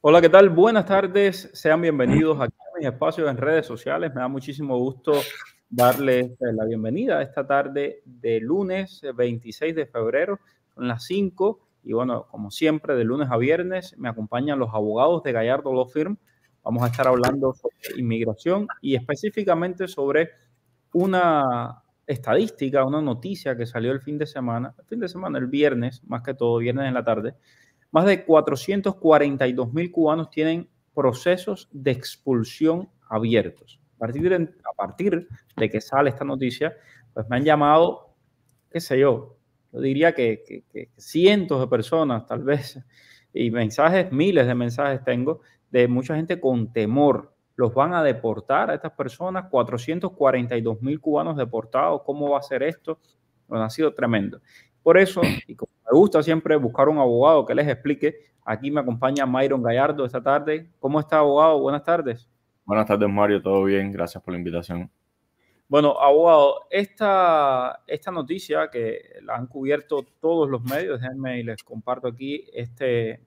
Hola, ¿qué tal? Buenas tardes. Sean bienvenidos aquí a mis espacios en redes sociales. Me da muchísimo gusto darles la bienvenida esta tarde de lunes 26 eh, de febrero. Son las 5 y bueno, como siempre, de lunes a viernes me acompañan los abogados de Gallardo Law Firm. Vamos a estar hablando sobre inmigración y específicamente sobre una estadística, una noticia que salió el fin de semana, el fin de semana, el viernes, más que todo, viernes en la tarde, más de 442 mil cubanos tienen procesos de expulsión abiertos. A partir, de, que sale esta noticia, pues me han llamado, qué sé yo, yo diría que, cientos de personas, tal vez, y mensajes, miles de mensajes tengo, de mucha gente con temor. ¿Los van a deportar a estas personas? 442 mil cubanos deportados, ¿cómo va a ser esto? Bueno, ha sido tremendo. Por eso, y como me gusta siempre buscar un abogado que les explique, aquí me acompaña Myron Gallardo esta tarde. ¿Cómo está, abogado? Buenas tardes. Buenas tardes, Mario. Todo bien. Gracias por la invitación. Bueno, abogado, esta, esta noticia que la han cubierto todos los medios, déjenme y les comparto aquí este,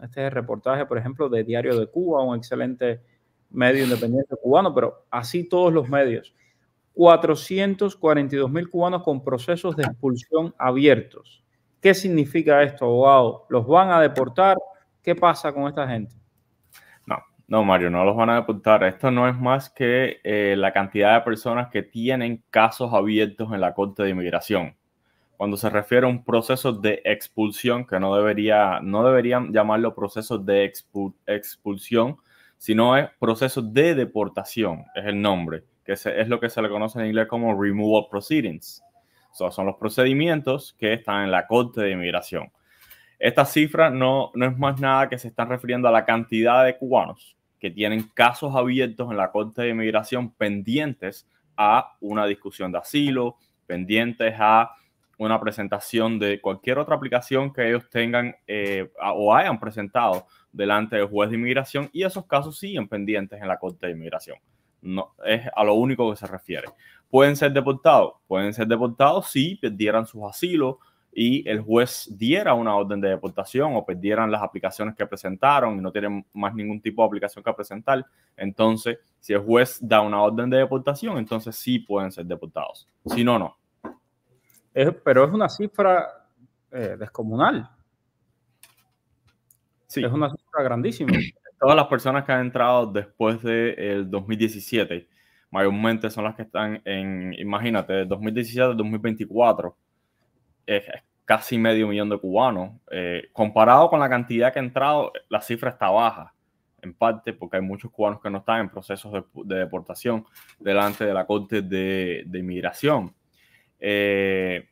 este reportaje, por ejemplo, de Diario de Cuba, un excelente medio independiente cubano, pero así todos los medios. 442 mil cubanos con procesos de expulsión abiertos. ¿Qué significa esto, abogado? ¿Los van a deportar? ¿Qué pasa con esta gente? No, no, Mario, no los van a deportar. Esto no es más que eh, la cantidad de personas que tienen casos abiertos en la Corte de Inmigración. Cuando se refiere a un proceso de expulsión, que no, debería, no deberían llamarlo procesos de expulsión, sino es proceso de deportación, es el nombre que es lo que se le conoce en inglés como removal proceedings. son los procedimientos que están en la Corte de Inmigración. Esta cifra no, no es más nada que se están refiriendo a la cantidad de cubanos que tienen casos abiertos en la Corte de Inmigración pendientes a una discusión de asilo, pendientes a una presentación de cualquier otra aplicación que ellos tengan eh, o hayan presentado delante del juez de inmigración y esos casos siguen pendientes en la Corte de Inmigración. No, es a lo único que se refiere. ¿Pueden ser deportados? Pueden ser deportados si perdieran sus asilos y el juez diera una orden de deportación o perdieran las aplicaciones que presentaron y no tienen más ningún tipo de aplicación que presentar. Entonces, si el juez da una orden de deportación, entonces sí pueden ser deportados. Si no, no. pero es una cifra eh, descomunal. Sí. Es una cifra grandísima todas las personas que han entrado después del de 2017, mayormente son las que están en, imagínate, 2017 2024, es, casi medio millón de cubanos. Eh, comparado con la cantidad que ha entrado, la cifra está baja, en parte porque hay muchos cubanos que no están en procesos de, deportación delante de la Corte de, de Inmigración. Eh,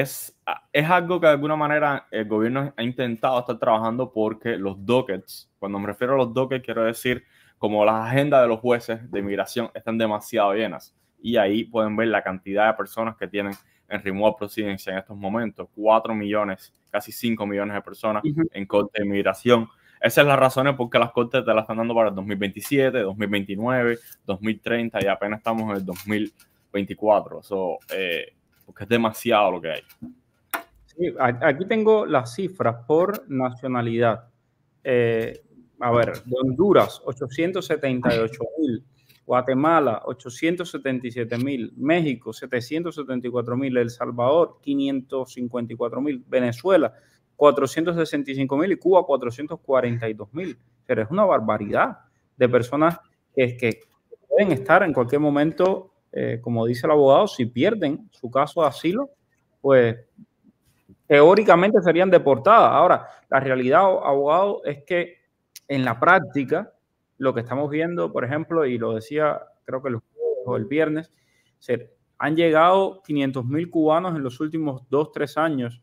es, es algo que de alguna manera el gobierno ha intentado estar trabajando porque los dockets, cuando me refiero a los dockets, quiero decir como las agendas de los jueces de inmigración están demasiado llenas. Y ahí pueden ver la cantidad de personas que tienen en remota procedencia en estos momentos. 4 millones, casi 5 millones de personas en corte de inmigración. Esas es son las razones por qué las cortes te las están dando para el 2027, 2029, 2030 y apenas estamos en el 2024. So, eh, porque es demasiado lo que hay. aquí tengo las cifras por nacionalidad. Eh, a ver, Honduras, 878 mil. Guatemala, 877 mil. México, 774 mil. El Salvador, 554 mil. Venezuela, 465 mil. Y Cuba, 442 mil. Pero es una barbaridad de personas que pueden estar en cualquier momento eh, como dice el abogado, si pierden su caso de asilo, pues teóricamente serían deportadas. Ahora, la realidad, abogado, es que en la práctica, lo que estamos viendo, por ejemplo, y lo decía creo que el, viernes, se, han llegado 500 mil cubanos en los últimos dos, tres años.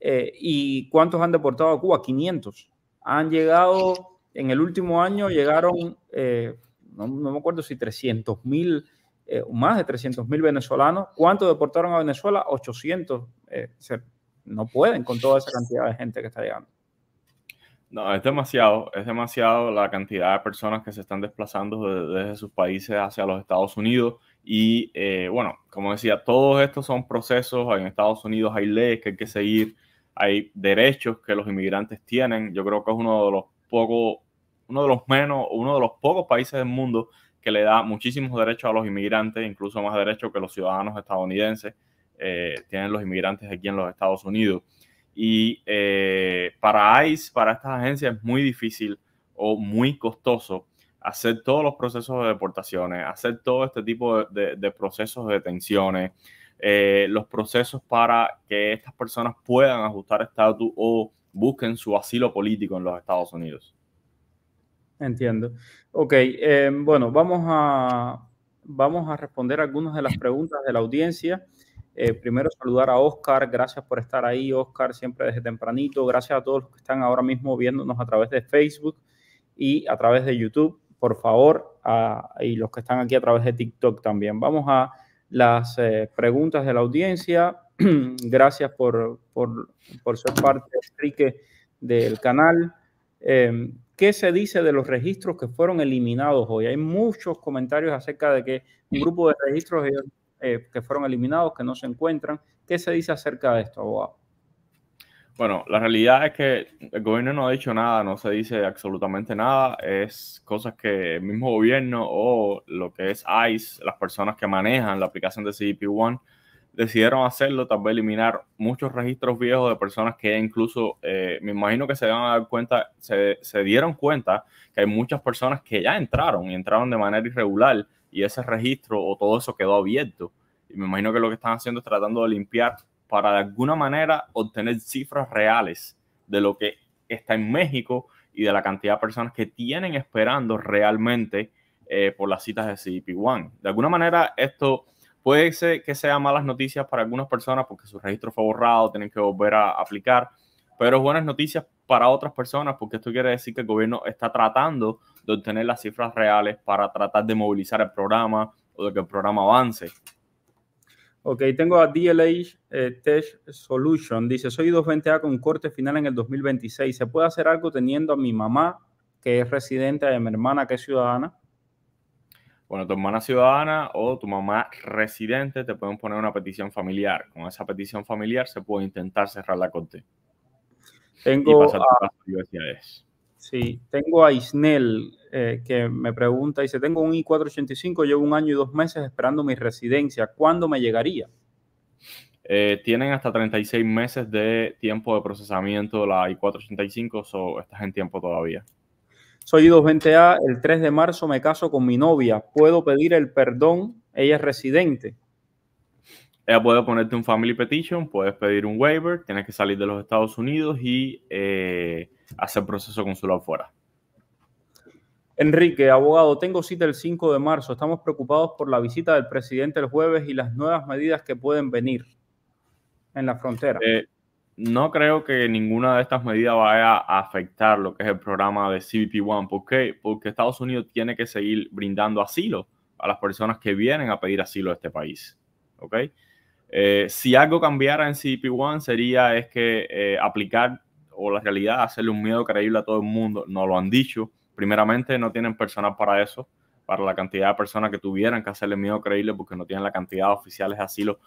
Eh, ¿Y cuántos han deportado a Cuba? 500. Han llegado, en el último año llegaron, eh, no, me acuerdo si 300.000 mil eh, más de mil venezolanos. ¿Cuántos deportaron a Venezuela? 800. Eh, no pueden con toda esa cantidad de gente que está llegando. No, es demasiado, es demasiado la cantidad de personas que se están desplazando desde, sus países hacia los Estados Unidos. Y eh, bueno, como decía, todos estos son procesos. En Estados Unidos hay leyes que hay que seguir, hay derechos que los inmigrantes tienen. Yo creo que es uno de los pocos, uno de los menos, uno de los pocos países del mundo que le da muchísimos derechos a los inmigrantes, incluso más derechos que los ciudadanos estadounidenses eh, tienen los inmigrantes aquí en los Estados Unidos. Y eh, para ICE, para esta agencia, es muy difícil o muy costoso hacer todos los procesos de deportaciones, hacer todo este tipo de, procesos de detenciones, eh, los procesos para que estas personas puedan ajustar estatus o busquen su asilo político en los Estados Unidos. Entiendo. Ok, eh, bueno, vamos a, vamos a responder algunas de las preguntas de la audiencia. Eh, primero saludar a Oscar, gracias por estar ahí, Oscar, siempre desde tempranito. Gracias a todos los que están ahora mismo viéndonos a través de Facebook y a través de YouTube, por favor, ah, y los que están aquí a través de TikTok también. Vamos a las eh, preguntas de la audiencia. gracias por, por ser parte, del canal. Em, ¿Qué se dice de los registros que fueron eliminados hoy? Hay muchos comentarios acerca de que un grupo de registros eh, eh, que fueron eliminados, que no se encuentran. ¿Qué se dice acerca de esto, abogado? Bueno, la realidad es que el gobierno no ha dicho nada, no se dice absolutamente nada. Es cosas que el mismo gobierno o lo que es ICE, las personas que manejan la aplicación de CDP 1 decidieron hacerlo, tal vez eliminar muchos registros viejos de personas que incluso, eh, me imagino que se van a dar cuenta, se, dieron cuenta que hay muchas personas que ya entraron y entraron de manera irregular y ese registro o todo eso quedó abierto. Y me imagino que lo que están haciendo es tratando de limpiar para de alguna manera obtener cifras reales de lo que está en México y de la cantidad de personas que tienen esperando realmente eh, por las citas de CDP-1. De alguna manera esto Puede ser que sean malas noticias para algunas personas porque su registro fue borrado, tienen que volver a aplicar, pero buenas noticias para otras personas porque esto quiere decir que el gobierno está tratando de obtener las cifras reales para tratar de movilizar el programa o de que el programa avance. Ok, tengo a DLH eh, Tech Solution. Dice, soy 220A con corte final en el 2026. ¿Se puede hacer algo teniendo a mi mamá, que es residente, y a mi hermana, que es ciudadana? bueno, tu hermana ciudadana o tu mamá residente te pueden poner una petición familiar. Con esa petición familiar se puede intentar cerrar la corte. Tengo y a, sí, tengo a Isnel eh, que me pregunta, dice, tengo un I-485, llevo un año y dos meses esperando mi residencia, ¿cuándo me llegaría? Eh, tienen hasta 36 meses de tiempo de procesamiento la I-485, o estás en tiempo todavía. Soy 220A, el 3 de marzo me caso con mi novia. ¿Puedo pedir el perdón? Ella es residente. Ella puede ponerte un family petition, puedes pedir un waiver, tienes que salir de los Estados Unidos y eh, hacer proceso consular fuera. Enrique, abogado, tengo cita el 5 de marzo. Estamos preocupados por la visita del presidente el jueves y las nuevas medidas que pueden venir en la frontera. Eh, no creo que ninguna de estas medidas vaya a afectar lo que es el programa de CBP One. ¿Por qué? Porque Estados Unidos tiene que seguir brindando asilo a las personas que vienen a pedir asilo a este país. ¿Ok? Eh, si algo cambiara en CBP One sería es que eh, aplicar o la realidad, hacerle un miedo creíble a todo el mundo. No lo han dicho. Primeramente, no tienen personal para eso, para la cantidad de personas que tuvieran que hacerle miedo creíble porque no tienen la cantidad de oficiales de asilo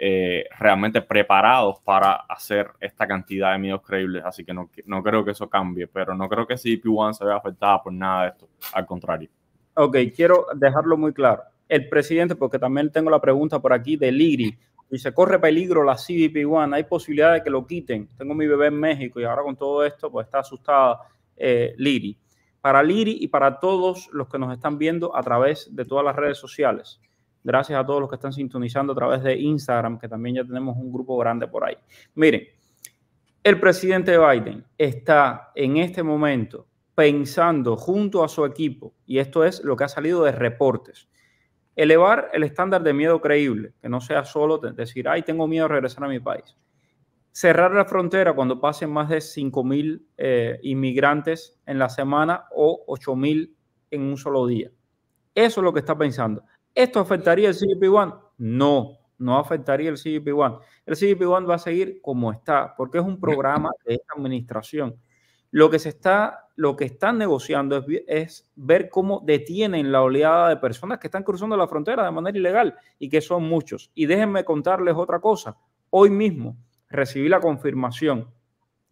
eh, realmente preparados para hacer esta cantidad de miedos creíbles. Así que no, no creo que eso cambie, pero no creo que CDP 1 se vea afectada por nada de esto. Al contrario. Ok, quiero dejarlo muy claro. El presidente, porque también tengo la pregunta por aquí de Ligri. Dice, corre peligro la CDP 1 hay posibilidad de que lo quiten. Tengo mi bebé en México y ahora con todo esto, pues está asustada eh, Liri. Para Liri y para todos los que nos están viendo a través de todas las redes sociales, Gracias a todos los que están sintonizando a través de Instagram, que también ya tenemos un grupo grande por ahí. Miren, el presidente Biden está en este momento pensando junto a su equipo, y esto es lo que ha salido de reportes, elevar el estándar de miedo creíble, que no sea solo decir, ay, tengo miedo de regresar a mi país. Cerrar la frontera cuando pasen más de 5.000 mil eh, inmigrantes en la semana o 8.000 en un solo día. Eso es lo que está pensando. ¿Esto afectaría el CGP1? No, no afectaría el CGP1. El CGP1 va a seguir como está, porque es un programa de esta administración. Lo que se está, lo que están negociando es, ver cómo detienen la oleada de personas que están cruzando la frontera de manera ilegal y que son muchos. Y déjenme contarles otra cosa. Hoy mismo recibí la confirmación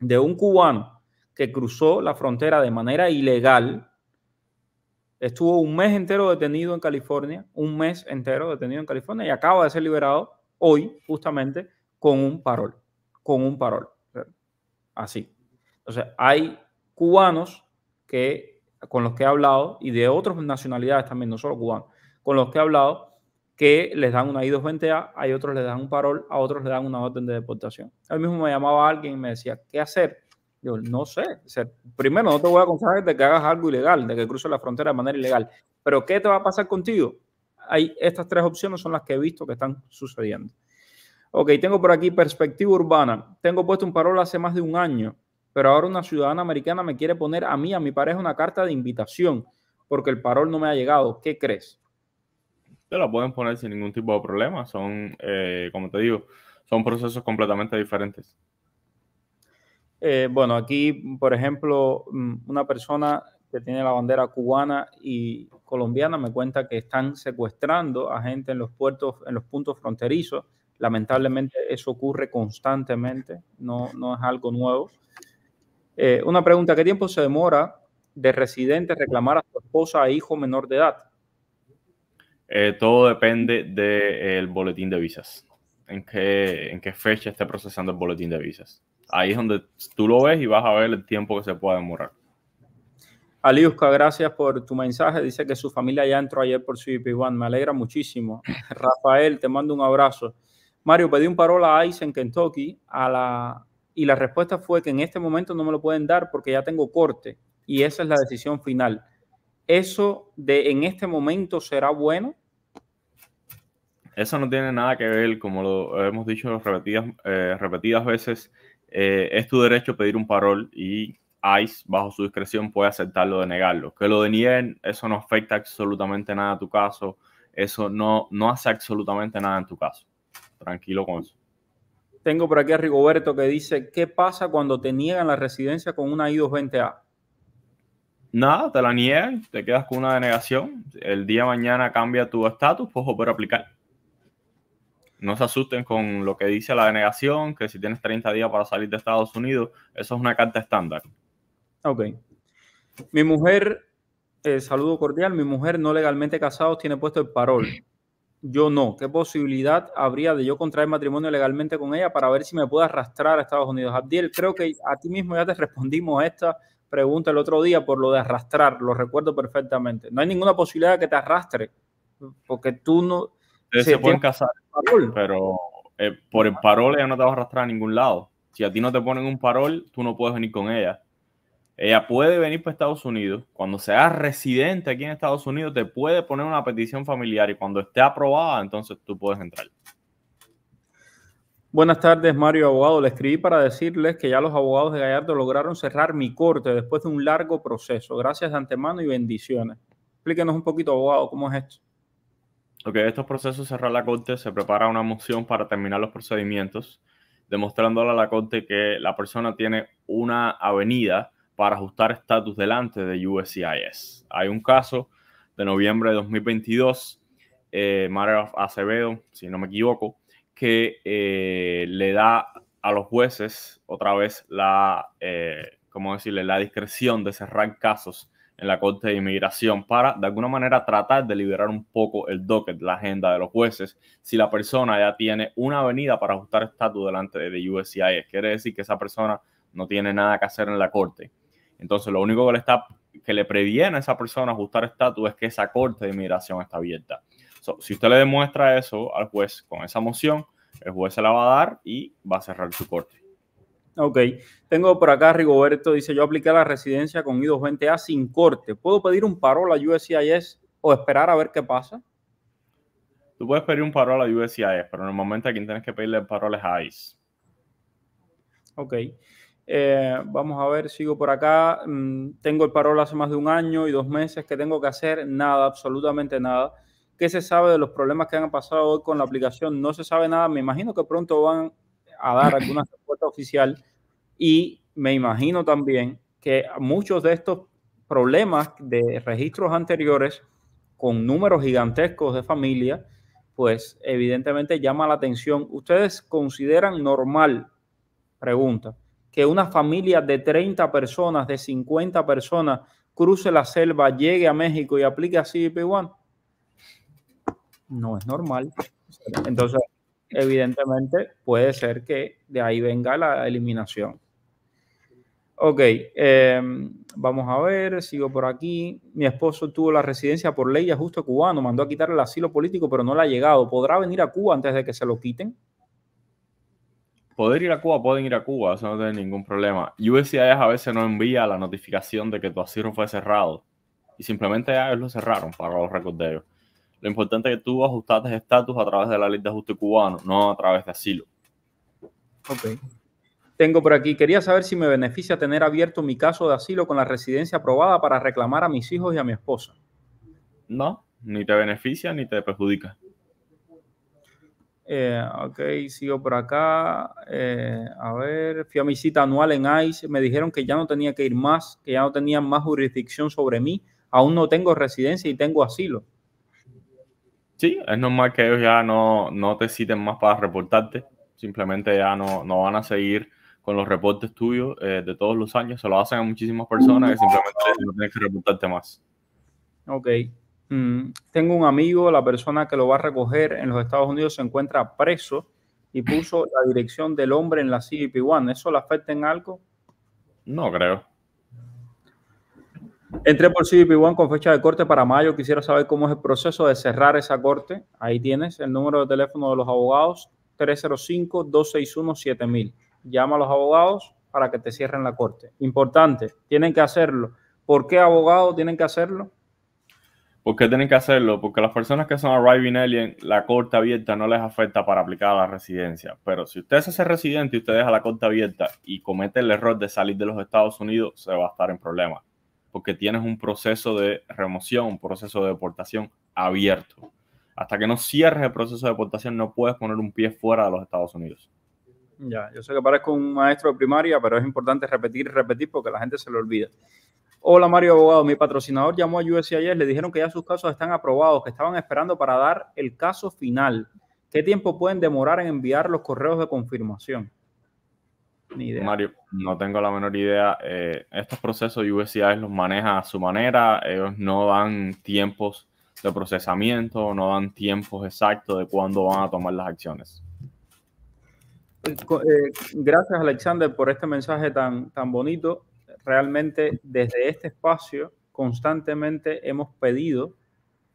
de un cubano que cruzó la frontera de manera ilegal Estuvo un mes entero detenido en California, un mes entero detenido en California y acaba de ser liberado hoy, justamente, con un parol, con un parol. Así. Entonces, hay cubanos que, con los que he hablado y de otras nacionalidades también, no solo cubanos, con los que he hablado, que les dan una I220A, hay otros les dan un parol, a otros les dan una orden de deportación. mí mismo me llamaba alguien y me decía, ¿qué hacer? no sé. primero, no te voy a aconsejar de que hagas algo ilegal, de que cruces la frontera de manera ilegal. Pero ¿qué te va a pasar contigo? Hay, estas tres opciones son las que he visto que están sucediendo. Ok, tengo por aquí perspectiva urbana. Tengo puesto un parol hace más de un año, pero ahora una ciudadana americana me quiere poner a mí, a mi pareja, una carta de invitación porque el parol no me ha llegado. ¿Qué crees? Te la pueden poner sin ningún tipo de problema. Son, eh, como te digo, son procesos completamente diferentes. Eh, bueno, aquí, por ejemplo, mm, una persona que tiene la bandera cubana y colombiana me cuenta que están secuestrando a gente en los puertos, en los puntos fronterizos. Lamentablemente eso ocurre constantemente, no, no es algo nuevo. Eh, una pregunta, ¿qué tiempo se demora de residente reclamar a su esposa e hijo menor de edad? Eh, todo depende del boletín de visas, en qué, en qué fecha está procesando el boletín de visas ahí es donde tú lo ves y vas a ver el tiempo que se puede demorar. Aliuska, gracias por tu mensaje. Dice que su familia ya entró ayer por su 1 Me alegra muchísimo. Rafael, te mando un abrazo. Mario, pedí un parola a ICE en Kentucky y la respuesta fue que en este momento no me lo pueden dar porque ya tengo corte y esa es la decisión final. ¿Eso de en este momento será bueno? Eso no tiene nada que ver, como lo hemos dicho repetidas, eh, repetidas veces, eh, es tu derecho pedir un parol y ICE, bajo su discreción, puede aceptarlo o denegarlo. Que lo denieguen, eso no afecta absolutamente nada a tu caso. Eso no, no hace absolutamente nada en tu caso. Tranquilo con eso. Tengo por aquí a Rigoberto que dice, ¿qué pasa cuando te niegan la residencia con una I-220A? Nada, te la niegan, te quedas con una denegación. El día de mañana cambia tu estatus, pues volver aplicar no se asusten con lo que dice la denegación, que si tienes 30 días para salir de Estados Unidos, eso es una carta estándar. Ok. Mi mujer, eh, saludo cordial, mi mujer no legalmente casados tiene puesto el parol. Yo no. ¿Qué posibilidad habría de yo contraer matrimonio legalmente con ella para ver si me puedo arrastrar a Estados Unidos? Abdiel, creo que a ti mismo ya te respondimos esta pregunta el otro día por lo de arrastrar, lo recuerdo perfectamente. No hay ninguna posibilidad de que te arrastre, porque tú no, Ustedes se pueden casar, pero eh, por el parol ella no te va a arrastrar a ningún lado. Si a ti no te ponen un parol, tú no puedes venir con ella. Ella puede venir para Estados Unidos. Cuando sea residente aquí en Estados Unidos, te puede poner una petición familiar y cuando esté aprobada, entonces tú puedes entrar. Buenas tardes, Mario Abogado. Le escribí para decirles que ya los abogados de Gallardo lograron cerrar mi corte después de un largo proceso. Gracias de antemano y bendiciones. Explíquenos un poquito, abogado, cómo es esto que de estos procesos cerrar la corte, se prepara una moción para terminar los procedimientos, demostrándole a la corte que la persona tiene una avenida para ajustar estatus delante de USCIS. Hay un caso de noviembre de 2022, eh, Mara Acevedo, si no me equivoco, que eh, le da a los jueces otra vez la, eh, ¿cómo decirle?, la discreción de cerrar casos en la Corte de Inmigración para, de alguna manera, tratar de liberar un poco el docket, la agenda de los jueces, si la persona ya tiene una avenida para ajustar estatus delante de USCIS. Quiere decir que esa persona no tiene nada que hacer en la Corte. Entonces, lo único que le, está, que le previene a esa persona ajustar estatus es que esa Corte de Inmigración está abierta. si usted le demuestra eso al juez con esa moción, el juez se la va a dar y va a cerrar su corte. Ok, tengo por acá Rigoberto, dice, yo apliqué la residencia con I220A sin corte. ¿Puedo pedir un parol a USCIS o esperar a ver qué pasa? Tú puedes pedir un parol a USCIS, pero normalmente a quien tienes que pedirle el es ICE. Ok, eh, vamos a ver, sigo por acá. Mm, tengo el parol hace más de un año y dos meses que tengo que hacer nada, absolutamente nada. ¿Qué se sabe de los problemas que han pasado hoy con la aplicación? No se sabe nada. Me imagino que pronto van a dar alguna respuesta oficial y me imagino también que muchos de estos problemas de registros anteriores con números gigantescos de familia, pues evidentemente llama la atención. ¿Ustedes consideran normal, pregunta, que una familia de 30 personas, de 50 personas, cruce la selva, llegue a México y aplique a CBP One? No es normal. Entonces, evidentemente puede ser que de ahí venga la eliminación. Ok, em, vamos a ver, sigo por aquí. Mi esposo tuvo la residencia por ley justo cubano, mandó a quitar el asilo político, pero no le ha llegado. ¿Podrá venir a Cuba antes de que se lo quiten? Poder ir a Cuba, pueden ir a Cuba, eso no tiene ningún problema. USCIS a veces no envía la notificación de que tu asilo fue cerrado y simplemente ya lo cerraron para los recorderos. Lo importante es que tú ajustaste estatus a través de la ley de ajuste cubano, no a través de asilo. Ok. Tengo por aquí, quería saber si me beneficia tener abierto mi caso de asilo con la residencia aprobada para reclamar a mis hijos y a mi esposa. No, ni te beneficia ni te perjudica. Eh, ok, sigo por acá. Eh, a ver, fui a mi cita anual en ICE. Me dijeron que ya no tenía que ir más, que ya no tenía más jurisdicción sobre mí. Aún no tengo residencia y tengo asilo. Sí, es normal que ellos ya no, no te citen más para reportarte. Simplemente ya no, no van a seguir con los reportes tuyos eh, de todos los años. Se lo hacen a muchísimas personas que simplemente no tienes que reportarte más. Ok. Mm, tengo un amigo, la persona que lo va a recoger en los Estados Unidos se encuentra preso y puso la dirección del hombre en la CIP1. ¿Eso le afecta en algo? No creo. Entré por CBP1 con fecha de corte para mayo. Quisiera saber cómo es el proceso de cerrar esa corte. Ahí tienes el número de teléfono de los abogados, 305-261-7000. Llama a los abogados para que te cierren la corte. Importante, tienen que hacerlo. ¿Por qué abogados tienen que hacerlo? ¿Por qué tienen que hacerlo? Porque las personas que son arriving alien, la corte abierta no les afecta para aplicar a la residencia. Pero si usted es ese residente y usted deja la corte abierta y comete el error de salir de los Estados Unidos, se va a estar en problemas porque tienes un proceso de remoción, un proceso de deportación abierto. Hasta que no cierres el proceso de deportación, no puedes poner un pie fuera de los Estados Unidos. Ya, yo sé que parezco un maestro de primaria, pero es importante repetir y repetir porque la gente se lo olvida. Hola Mario Abogado, mi patrocinador llamó a USCIS, le dijeron que ya sus casos están aprobados, que estaban esperando para dar el caso final. ¿Qué tiempo pueden demorar en enviar los correos de confirmación? Mario, no tengo la menor idea. Eh, estos procesos usi los maneja a su manera. Ellos no dan tiempos de procesamiento, no dan tiempos exactos de cuándo van a tomar las acciones. Eh, eh, gracias Alexander por este mensaje tan, tan bonito. Realmente desde este espacio constantemente hemos pedido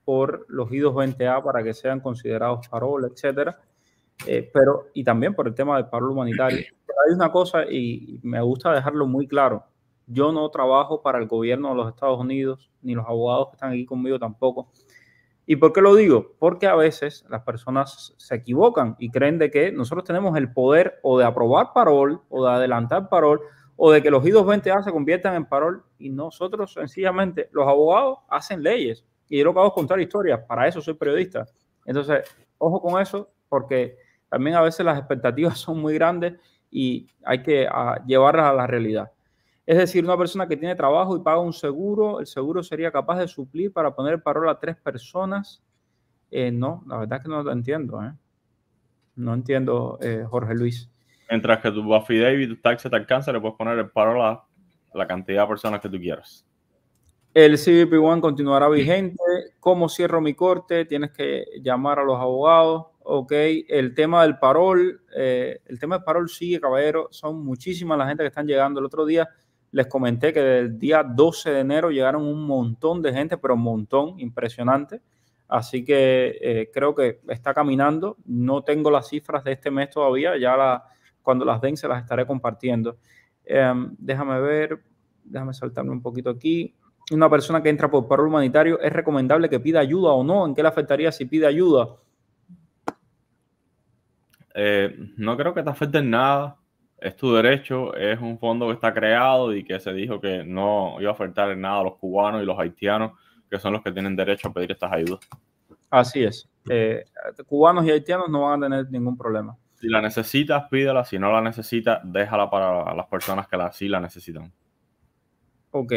por los idos 20 a para que sean considerados paroles, etcétera. Eh, pero, y también por el tema del paro humanitario. hay una cosa y me gusta dejarlo muy claro. Yo no trabajo para el gobierno de los Estados Unidos, ni los abogados que están aquí conmigo tampoco. ¿Y por qué lo digo? Porque a veces las personas se equivocan y creen de que nosotros tenemos el poder o de aprobar parol o de adelantar parol o de que los i 20 a se conviertan en parol y nosotros sencillamente, los abogados hacen leyes y yo lo que hago es contar historias, para eso soy periodista. Entonces, ojo con eso, porque también a veces las expectativas son muy grandes y hay que ah, llevarlas a la realidad. Es decir, una persona que tiene trabajo y paga un seguro, el seguro sería capaz de suplir para poner en parol a tres personas. Eh, no, la verdad es que no lo entiendo. ¿eh? No entiendo, eh, Jorge Luis. Mientras que tu y tu taxa te alcanza, le puedes poner en parol a la cantidad de personas que tú quieras. El CBP One continuará vigente. ¿Cómo cierro mi corte? Tienes que llamar a los abogados ok, el tema del parol, eh, el tema del parol sigue, caballero, son muchísimas la gente que están llegando. El otro día les comenté que del día 12 de enero llegaron un montón de gente, pero un montón, impresionante. Así que eh, creo que está caminando. No tengo las cifras de este mes todavía, ya cuando las den se las estaré compartiendo. Em, déjame ver, déjame saltarme un poquito aquí. Una persona que entra por parol humanitario, ¿es recomendable que pida ayuda o no? ¿En qué le afectaría si pide ayuda? Eh, no creo que te afecte nada. Es tu derecho, es un fondo que está creado y que se dijo que no iba a afectar en nada a los cubanos y los haitianos, que son los que tienen derecho a pedir estas ayudas. Así es. Eh, cubanos y haitianos no van a tener ningún problema. Si la necesitas, pídela. Si no la necesitas, déjala para las personas que la, sí la necesitan. Ok.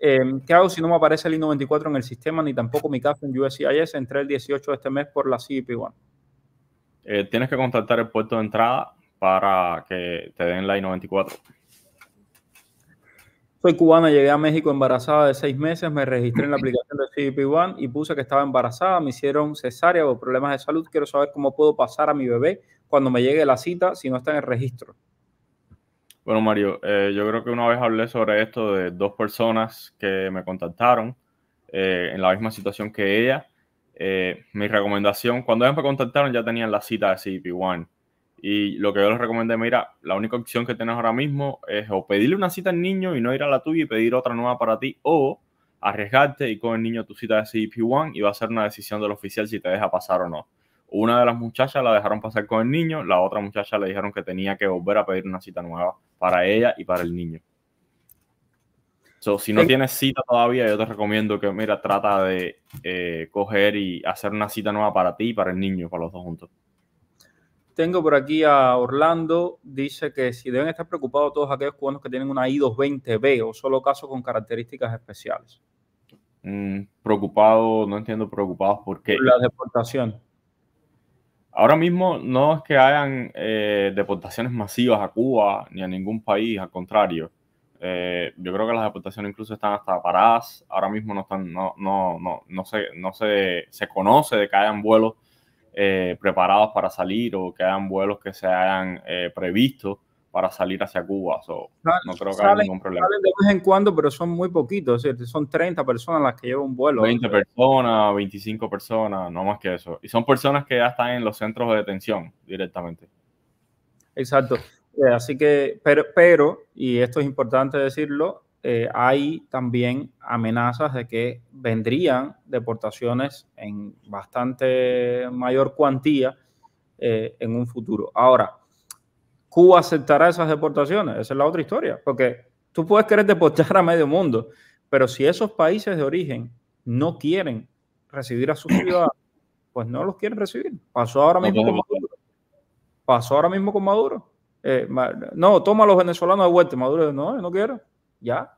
Em, ¿Qué hago si no me aparece el I-94 en el sistema ni tampoco mi caso en USCIS? Entré el 18 de este mes por la CIP1. Eh, tienes que contactar el puerto de entrada para que te den la I-94. Soy cubana, llegué a México embarazada de seis meses, me registré en la aplicación de CBP One y puse que estaba embarazada, me hicieron cesárea o problemas de salud, quiero saber cómo puedo pasar a mi bebé cuando me llegue la cita si no está en el registro. Bueno, Mario, eh, yo creo que una vez hablé sobre esto de dos personas que me contactaron eh, en la misma situación que ella eh, mi recomendación, cuando ellos me contactaron ya tenían la cita de CP1. Y lo que yo les recomendé, mira, la única opción que tienes ahora mismo es o pedirle una cita al niño y no ir a la tuya y pedir otra nueva para ti, o arriesgarte y con el niño tu cita de CP1 y va a ser una decisión del oficial si te deja pasar o no. Una de las muchachas la dejaron pasar con el niño, la otra muchacha le dijeron que tenía que volver a pedir una cita nueva para ella y para el niño si no tienes cita todavía, yo te recomiendo que, mira, trata de eh, coger y hacer una cita nueva para ti y para el niño, para los dos juntos. Tengo por aquí a Orlando, dice que si deben estar preocupados todos aquellos cubanos que tienen una I220B o solo casos con características especiales. preocupados mm, preocupado, no entiendo preocupados porque la deportación. Ahora mismo no es que hayan eh, deportaciones masivas a Cuba ni a ningún país, al contrario eh, yo creo que las deportaciones incluso están hasta paradas. Ahora mismo no están, no, no, no, no se, no se, conoce de que hayan vuelos eh, preparados para salir o que hayan vuelos que se hayan eh, previsto para salir hacia Cuba. no creo que haya ningún problema. de vez en cuando, pero son muy poquitos. son 30 personas las que llevan un vuelo. 20 personas, 25 personas, no más que eso. Y son personas que ya están en los centros de detención directamente. Exacto. Eh, así que, pero, pero, y esto es importante decirlo, eh, hay también amenazas de que vendrían deportaciones en bastante mayor cuantía eh, en un futuro. Ahora, ¿Cuba aceptará esas deportaciones? Esa es la otra historia, porque tú puedes querer deportar a medio mundo, pero si esos países de origen no quieren recibir a sus ciudadanos, pues no los quieren recibir. Pasó ahora mismo con Maduro. Pasó ahora mismo con Maduro. Eh, no, toma a los venezolanos de vuelta. Maduro, no, no quiero. Ya.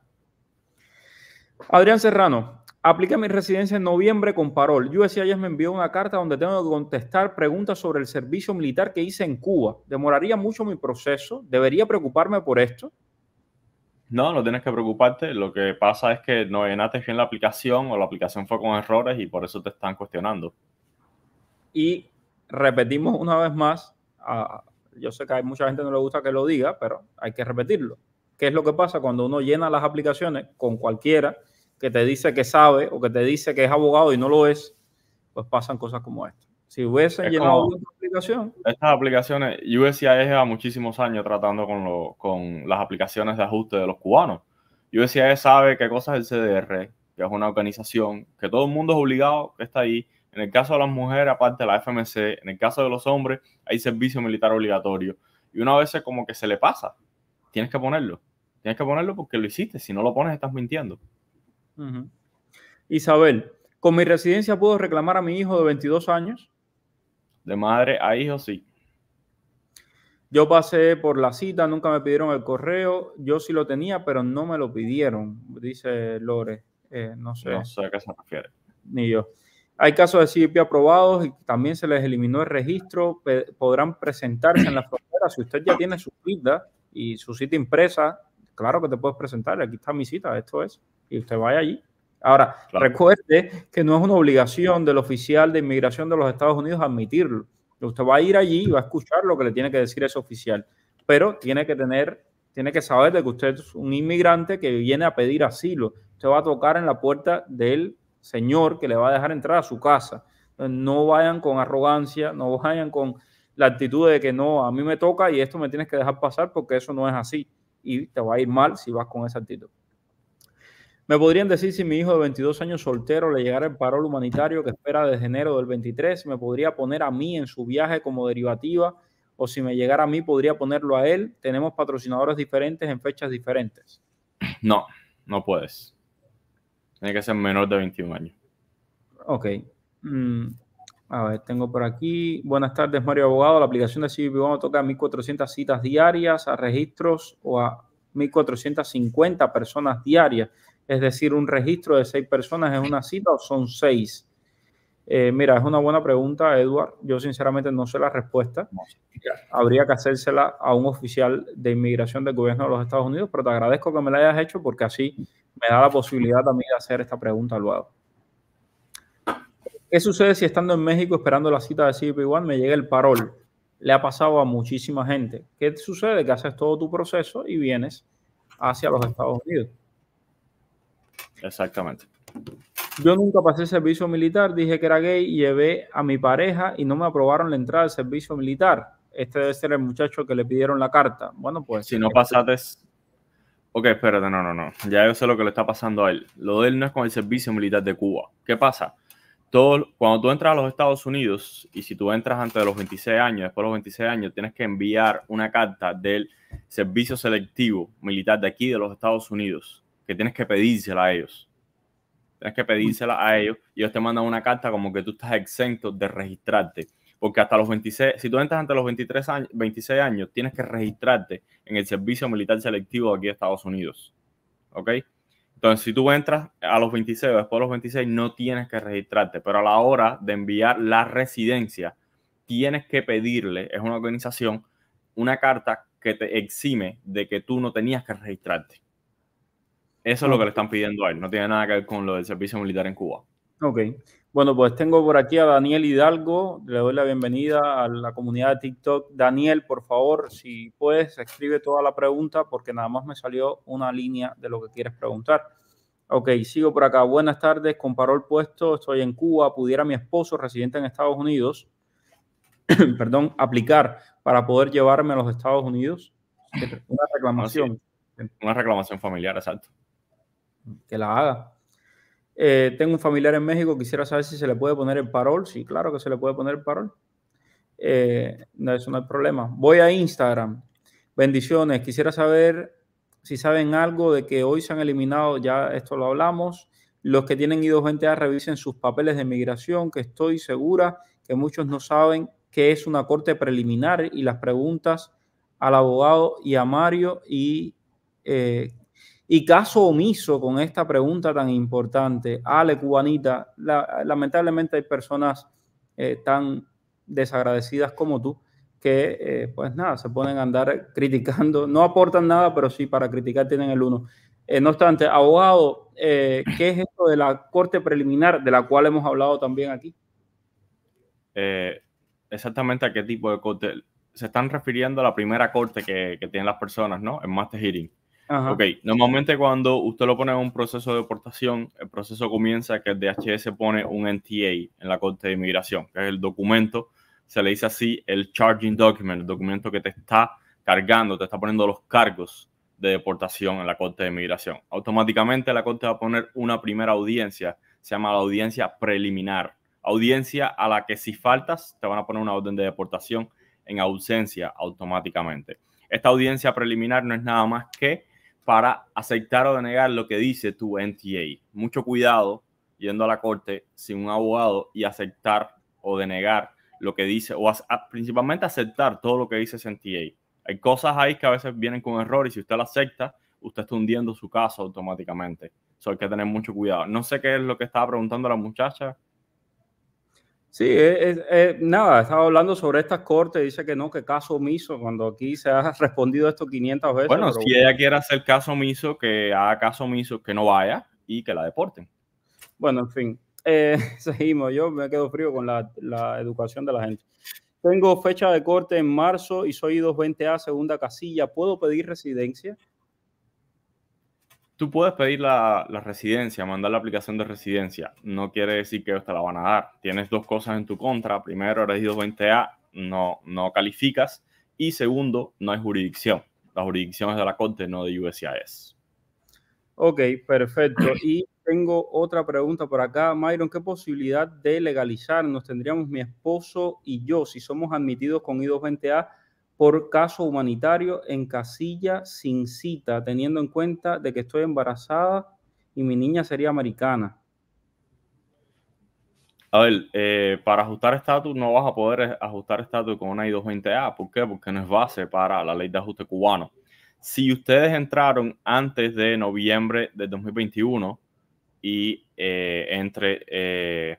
Adrián Serrano, aplica mi residencia en noviembre con parol. USCIS me envió una carta donde tengo que contestar preguntas sobre el servicio militar que hice en Cuba. ¿Demoraría mucho mi proceso? ¿Debería preocuparme por esto? No, no tienes que preocuparte. Lo que pasa es que no llenaste bien la aplicación o la aplicación fue con errores y por eso te están cuestionando. Y repetimos una vez más, a, yo sé que hay mucha gente no le gusta que lo diga, pero hay que repetirlo. ¿Qué es lo que pasa cuando uno llena las aplicaciones con cualquiera que te dice que sabe o que te dice que es abogado y no lo es? Pues pasan cosas como esto. Si hubiesen llenado una aplicación. Estas aplicaciones, USCIS lleva muchísimos años tratando con, con las aplicaciones de ajuste de los cubanos. USCIS sabe qué cosa es el CDR, que es una organización que todo el mundo es obligado que está ahí en el caso de las mujeres, aparte de la FMC, en el caso de los hombres, hay servicio militar obligatorio. Y una vez como que se le pasa, tienes que ponerlo. Tienes que ponerlo porque lo hiciste. Si no lo pones, estás mintiendo. Isabel, ¿con mi residencia puedo reclamar a mi hijo de 22 años? De madre a hijo, sí. Yo pasé por la cita, nunca me pidieron el correo. Yo sí lo tenía, pero no me lo pidieron, dice Lore. Eh, no sé. No sé a qué se refiere. Ni yo. Hay casos de CIP aprobados y también se les eliminó el registro. Podrán presentarse en la frontera. Si usted ya tiene su cita y su cita impresa, claro que te puedes presentar. Aquí está mi cita, esto es. Y usted vaya allí. Ahora, recuerde que no es una obligación del oficial de inmigración de los Estados Unidos admitirlo. Usted va a ir allí y va a escuchar lo que le tiene que decir ese oficial, pero tiene que tener, tiene que saber de que usted es un inmigrante que viene a pedir asilo. Usted va a tocar en la puerta del señor que le va a dejar entrar a su casa. No vayan con arrogancia, no vayan con la actitud de que no, a mí me toca y esto me tienes que dejar pasar porque eso no es así y te va a ir mal si vas con esa actitud. Me podrían decir si mi hijo de 22 años soltero le llegara el parol humanitario que espera desde enero del 23, me podría poner a mí en su viaje como derivativa o si me llegara a mí podría ponerlo a él. Tenemos patrocinadores diferentes en fechas diferentes. No, no puedes. Tiene que ser menor de 21 años. Ok. Mm, a ver, tengo por aquí. Buenas tardes, Mario Abogado. La aplicación de CBP a toca 1.400 citas diarias a registros o a 1.450 personas diarias. Es decir, un registro de seis personas es una cita o son seis. Eh, mira, es una buena pregunta, Eduard. Yo sinceramente no sé la respuesta. Habría que hacérsela a un oficial de inmigración del gobierno de los Estados Unidos, pero te agradezco que me la hayas hecho porque así me da la posibilidad también de hacer esta pregunta al lado. ¿Qué sucede si estando en México esperando la cita de CP1 me llega el parol? Le ha pasado a muchísima gente. ¿Qué sucede? Que haces todo tu proceso y vienes hacia los Estados Unidos. Exactamente. Yo nunca pasé servicio militar, dije que era gay, y llevé a mi pareja y no me aprobaron la entrada al servicio militar. Este debe ser el muchacho que le pidieron la carta. Bueno, pues. Si no pasaste, Ok, espérate, no, no, no. Ya yo sé lo que le está pasando a él. Lo de él no es con el servicio militar de Cuba. ¿Qué pasa? Todo, cuando tú entras a los Estados Unidos y si tú entras antes de los 26 años, después de los 26 años, tienes que enviar una carta del servicio selectivo militar de aquí, de los Estados Unidos, que tienes que pedírsela a ellos. Tienes que pedírsela a ellos y ellos te mandan una carta como que tú estás exento de registrarte porque hasta los 26, si tú entras ante los 23 26 años, tienes que registrarte en el servicio militar selectivo aquí de Estados Unidos. ¿Ok? Entonces, si tú entras a los 26 o después de los 26, no tienes que registrarte, pero a la hora de enviar la residencia, tienes que pedirle, es una organización, una carta que te exime de que tú no tenías que registrarte. Eso es lo que le están pidiendo a él, no tiene nada que ver con lo del servicio militar en Cuba. Ok, bueno, pues tengo por aquí a Daniel Hidalgo. Le doy la bienvenida a la comunidad de TikTok. Daniel, por favor, si puedes, escribe toda la pregunta porque nada más me salió una línea de lo que quieres preguntar. Ok, sigo por acá. Buenas tardes, comparó el puesto. Estoy en Cuba. ¿Pudiera mi esposo, residente en Estados Unidos, perdón, aplicar para poder llevarme a los Estados Unidos? Una reclamación. Ah, una reclamación familiar, exacto. Que la haga. Eh, tengo un familiar en México, quisiera saber si se le puede poner el parol. Sí, claro que se le puede poner el parol. Eh, no, eso no es problema. Voy a Instagram. Bendiciones. Quisiera saber si saben algo de que hoy se han eliminado, ya esto lo hablamos. Los que tienen ido gente a revisen sus papeles de migración, que estoy segura que muchos no saben qué es una corte preliminar y las preguntas al abogado y a Mario y eh, y caso omiso con esta pregunta tan importante. Ale, cubanita, lamentablemente hay personas eh, tan desagradecidas como tú que, eh, pues nada, se ponen a andar criticando, no aportan nada, pero sí para criticar tienen el uno. Eh, no obstante, abogado, ¿qué es esto de la corte preliminar de la cual hemos hablado también aquí? exactamente a qué tipo de corte se están refiriendo a la primera corte que, tienen las personas, ¿no? En master hearing. Ok, normalmente cuando usted lo pone en un proceso de deportación, el proceso comienza que el DHS pone un NTA en la Corte de Inmigración, que es el documento, se le dice así el charging document, el documento que te está cargando, te está poniendo los cargos de deportación en la Corte de Inmigración. Automáticamente la Corte va a poner una primera audiencia, se llama la audiencia preliminar, audiencia a la que si faltas te van a poner una orden de deportación en ausencia automáticamente. Esta audiencia preliminar no es nada más que para aceptar o denegar lo que dice tu NTA. Mucho cuidado yendo a la corte sin un abogado y aceptar o denegar lo que dice, o principalmente aceptar todo lo que dice ese NTA. Hay cosas ahí que a veces vienen con error y si usted la acepta, usted está hundiendo su caso automáticamente. Eso hay que tener mucho cuidado. No sé qué es lo que estaba preguntando la muchacha. Sí, nada, estaba hablando sobre estas cortes, dice que no, que caso omiso, cuando aquí se ha respondido esto 500 veces. Bueno, si ella quiere hacer caso omiso, que haga caso omiso, que no vaya y que la deporten. Bueno, en fin, eh, seguimos, yo me quedo frío con la, la, educación de la gente. Tengo fecha de corte en marzo y soy 220A, segunda casilla, ¿puedo pedir residencia? Tú puedes pedir la, residencia, mandar la aplicación de residencia. No quiere decir que te la van a dar. Tienes dos cosas en tu contra. Primero, eres 20A, no, no calificas. Y segundo, no hay jurisdicción. La jurisdicción es de la Corte, no de USCIS. Ok, perfecto. Y tengo otra pregunta por acá. Mayron, ¿qué posibilidad de legalizar? Nos tendríamos mi esposo y yo si somos admitidos con I220A por caso humanitario en casilla sin cita, teniendo en cuenta de que estoy embarazada y mi niña sería americana. A ver, eh, para ajustar estatus no vas a poder ajustar estatus con una I220A. ¿Por qué? Porque no es base para la ley de ajuste cubano. Si ustedes entraron antes de noviembre de 2021 y eh, entre eh,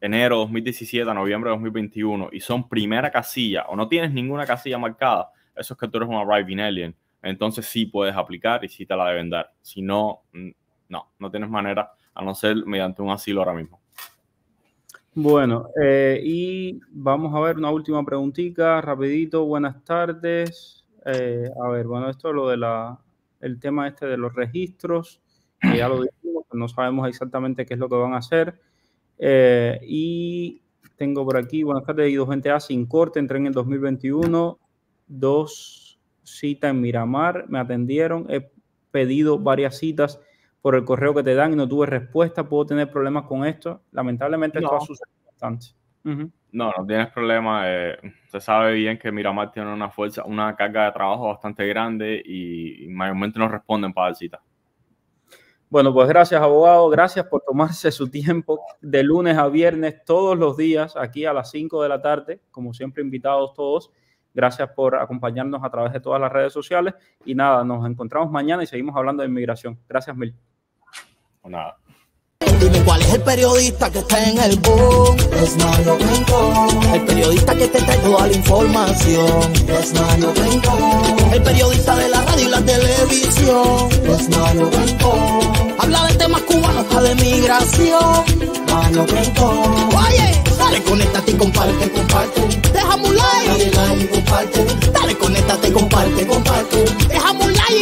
enero 2017 a noviembre de 2021 y son primera casilla o no tienes ninguna casilla marcada, eso es que tú eres un arriving alien. Entonces sí puedes aplicar y sí te la deben dar. Si no, mm, no, no tienes manera a no ser mediante un asilo ahora mismo. Bueno, eh, y vamos a ver una última preguntita, rapidito. Buenas tardes. Eh, a ver, bueno, esto es lo de la, el tema este de los registros, ya lo dijimos, no sabemos exactamente qué es lo que van a hacer. Eh, y tengo por aquí, buenas tardes, ido gente A sin corte, entré en el 2021, dos citas en Miramar, me atendieron, he pedido varias citas por el correo que te dan y no tuve respuesta, puedo tener problemas con esto. Lamentablemente esto ha sucedido bastante. No, no tienes problema. Eh, se sabe bien que Miramar tiene una fuerza, una carga de trabajo bastante grande y, mayormente no responden para dar citas. Bueno, pues gracias, abogado. Gracias por tomarse su tiempo de lunes a viernes, todos los días, aquí a las 5 de la tarde, como siempre, invitados todos. Gracias por acompañarnos a través de todas las redes sociales. Y nada, nos encontramos mañana y seguimos hablando de inmigración. Gracias mil. Dime cuál es el periodista que está en el boom. Es Mario Rincón. El periodista que te trae toda la información. Es Mario Rincón. El periodista de la radio y la televisión. Es Mario Rincón. Habla de temas cubanos, hasta de migración. Mario Rincón. Oye, dale, conéctate y comparte, comparte. Deja un like. Dale like y comparte. Dale, conéctate y comparte, comparte. Deja un like.